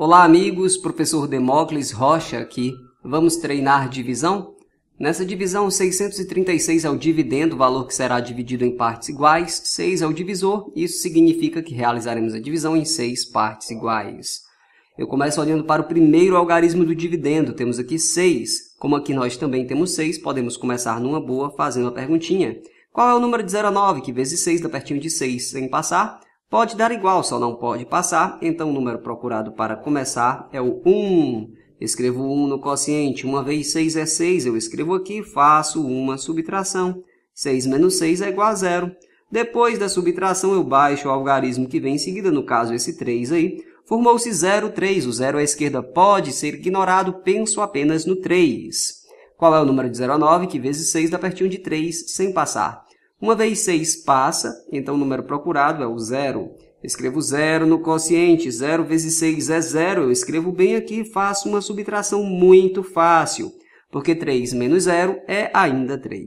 Olá, amigos. Professor Demócles Rocha aqui. Vamos treinar divisão? Nessa divisão, 636 é o dividendo, valor que será dividido em partes iguais, 6 é o divisor, isso significa que realizaremos a divisão em 6 partes iguais. Eu começo olhando para o primeiro algarismo do dividendo, temos aqui 6. Como aqui nós também temos 6, podemos começar numa boa fazendo a perguntinha. Qual é o número de 0 a 9, que vezes 6 dá pertinho de 6 sem passar? Pode dar igual, só não pode passar, então o número procurado para começar é o 1. Escrevo 1 no quociente, 1 vezes 6 é 6, eu escrevo aqui, faço uma subtração. 6 menos 6 é igual a zero. Depois da subtração, eu baixo o algarismo que vem em seguida, no caso esse 3 aí. Formou-se 0, 3. O 0 à esquerda pode ser ignorado, penso apenas no 3. Qual é o número de 0 a 9, que vezes 6 dá pertinho de 3, sem passar? Uma vez 6 passa, então o número procurado é o zero. escrevo zero no quociente, 0 vezes 6 é zero. Eu escrevo bem aqui e faço uma subtração muito fácil, porque 3 menos 0 é ainda 3.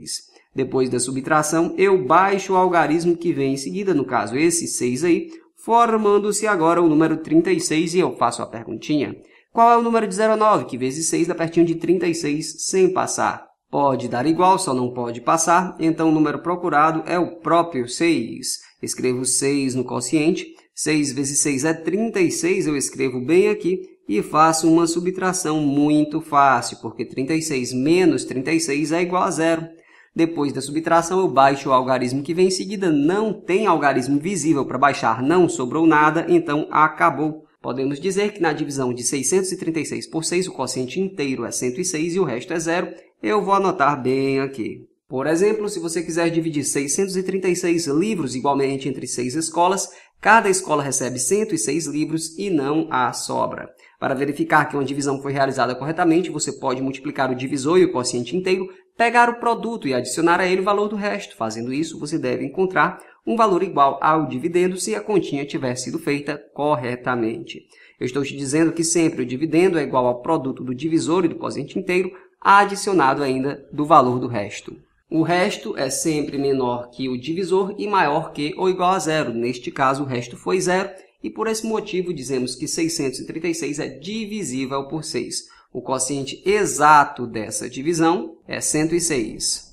Depois da subtração, eu baixo o algarismo que vem em seguida, no caso esse 6 aí, formando-se agora o número 36 e eu faço a perguntinha. Qual é o número de 0 a 9, que vezes 6 dá pertinho de 36 sem passar? Pode dar igual, só não pode passar, então o número procurado é o próprio 6. Escrevo 6 no quociente, 6 vezes 6 é 36, eu escrevo bem aqui e faço uma subtração muito fácil, porque 36 menos 36 é igual a zero. Depois da subtração, eu baixo o algarismo que vem em seguida. Não tem algarismo visível para baixar, não sobrou nada, então acabou. Podemos dizer que na divisão de 636 por 6, o quociente inteiro é 106 e o resto é zero. Eu vou anotar bem aqui. Por exemplo, se você quiser dividir 636 livros igualmente entre seis escolas, cada escola recebe 106 livros e não há sobra. Para verificar que uma divisão foi realizada corretamente, você pode multiplicar o divisor e o quociente inteiro, pegar o produto e adicionar a ele o valor do resto. Fazendo isso, você deve encontrar um valor igual ao dividendo se a continha tiver sido feita corretamente. Eu estou te dizendo que sempre o dividendo é igual ao produto do divisor e do quociente inteiro, adicionado ainda do valor do resto. O resto é sempre menor que o divisor e maior que ou igual a zero. Neste caso, o resto foi zero e por esse motivo dizemos que 636 é divisível por 6. O quociente exato dessa divisão é 106.